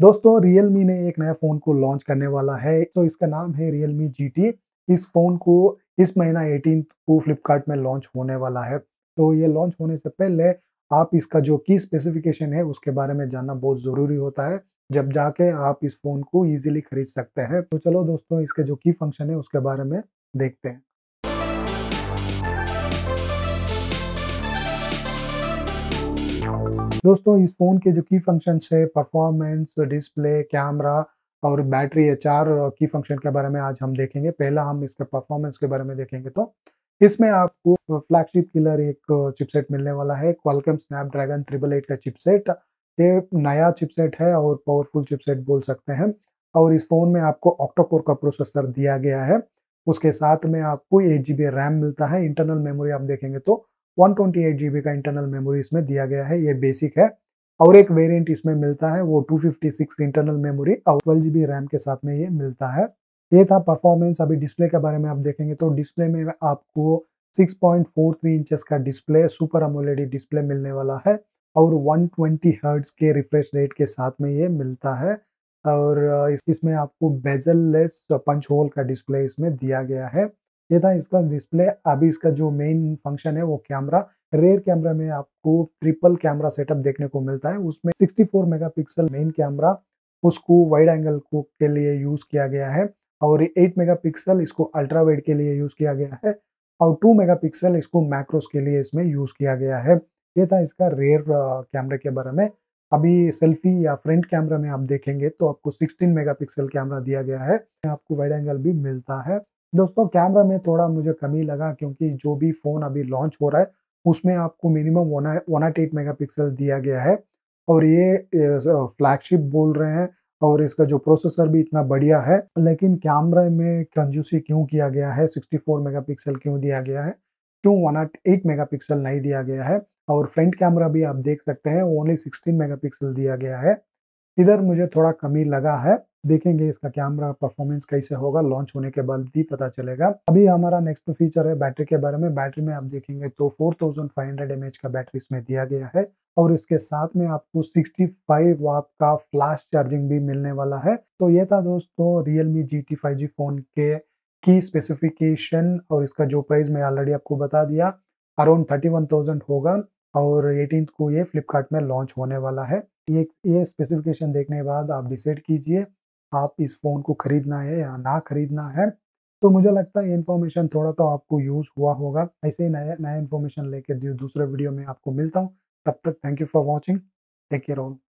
दोस्तों Realme ने एक नया फ़ोन को लॉन्च करने वाला है तो इसका नाम है Realme जी इस फ़ोन को इस महीना एटीन को फ्लिपकार्ट में लॉन्च होने वाला है तो ये लॉन्च होने से पहले आप इसका जो की स्पेसिफिकेशन है उसके बारे में जानना बहुत ज़रूरी होता है जब जाके आप इस फ़ोन को ईजिली खरीद सकते हैं तो चलो दोस्तों इसके जो की फंक्शन है उसके बारे में देखते हैं दोस्तों इस फ़ोन के जो की फंक्शन है परफॉर्मेंस डिस्प्ले कैमरा और बैटरी है चार की फंक्शन के बारे में आज हम देखेंगे पहला हम इसके परफॉर्मेंस के बारे में देखेंगे तो इसमें आपको फ्लैगशिप किलर एक चिपसेट मिलने वाला है क्वालकम स्नैपड्रैगन ट्रिपल एट का चिपसेट ये नया चिपसेट है और पावरफुल चिपसेट बोल सकते हैं और इस फ़ोन में आपको ऑक्टोकोर का प्रोसेसर दिया गया है उसके साथ में आपको एट जी रैम मिलता है इंटरनल मेमोरी आप देखेंगे तो 128 जीबी का इंटरनल मेमोरी इसमें दिया गया है ये बेसिक है और एक वेरिएंट इसमें मिलता है वो 256 इंटरनल मेमोरी और ट्वेल्व जीबी रैम के साथ में ये मिलता है ये था परफॉर्मेंस अभी डिस्प्ले के बारे में आप देखेंगे तो डिस्प्ले में आपको 6.43 इंचेस का डिस्प्ले सुपर अमोलेडी डिस्प्ले मिलने वाला है और 120 ट्वेंटी के रिफ्रेश रेट के साथ में ये मिलता है और इसमें आपको बेजल लेस पंच होल का डिस्प्ले इसमें दिया गया है ये था इसका डिस्प्ले अभी इसका जो मेन फंक्शन है वो कैमरा रेयर कैमरा में आपको ट्रिपल कैमरा सेटअप देखने को मिलता है उसमें 64 मेगापिक्सल मेन कैमरा उसको वाइड एंगल को के लिए यूज़ किया गया है और 8 मेगापिक्सल इसको अल्ट्रा वाइड के लिए यूज़ किया गया है और 2 मेगापिक्सल इसको मैक्रोस के लिए इसमें यूज़ किया गया है ये था इसका रेयर कैमरे के बारे में अभी सेल्फी या फ्रंट कैमरा में आप देखेंगे तो आपको 16 मेगापिक्सल कैमरा दिया गया है आपको वाइड एंगल भी मिलता है दोस्तों कैमरा में थोड़ा मुझे कमी लगा क्योंकि जो भी फ़ोन अभी लॉन्च हो रहा है उसमें आपको minimum one one eight eight megapixel दिया गया है और ये फ्लैगशिप बोल रहे हैं और इसका जो प्रोसेसर भी इतना बढ़िया है लेकिन कैमरा में कंजूसी क्यों किया गया है 64 मेगापिक्सल क्यों दिया गया है क्यों one eight eight megapixel नहीं दिया गया है और फ्रंट कैमरा भी आप देख सकते हैं ओनली 16 मेगापिक्सल दिया गया है इधर मुझे थोड़ा कमी लगा है देखेंगे इसका कैमरा परफॉर्मेंस कैसे होगा लॉन्च होने के बाद भी पता चलेगा अभी हमारा नेक्स्ट फीचर है बैटरी के बारे में बैटरी में आप देखेंगे तो 4500 थाउजेंड का बैटरी इसमें दिया गया है और इसके साथ में आपको 65 वाट का फ्लैश चार्जिंग भी मिलने वाला है तो ये था दोस्तों Realme G T five phone के की स्पेसिफिकेशन और इसका जो प्राइस मैं ऑलरेडी आपको बता दिया अराउंड थर्टी वन थाउजेंड होगा और एटीन को ये फ्लिपकार्ट में लॉन्च होने वाला है ये ये स्पेसिफिकेशन देखने के बाद आप डिसाइड कीजिए आप इस फ़ोन को ख़रीदना है या ना ख़रीदना है तो मुझे लगता है इन्फॉर्मेशन थोड़ा तो आपको यूज़ हुआ होगा ऐसे ही नया नया इन्फॉर्मेशन लेके दूसरे वीडियो में आपको मिलता हूँ तब तक thank you for watching take care all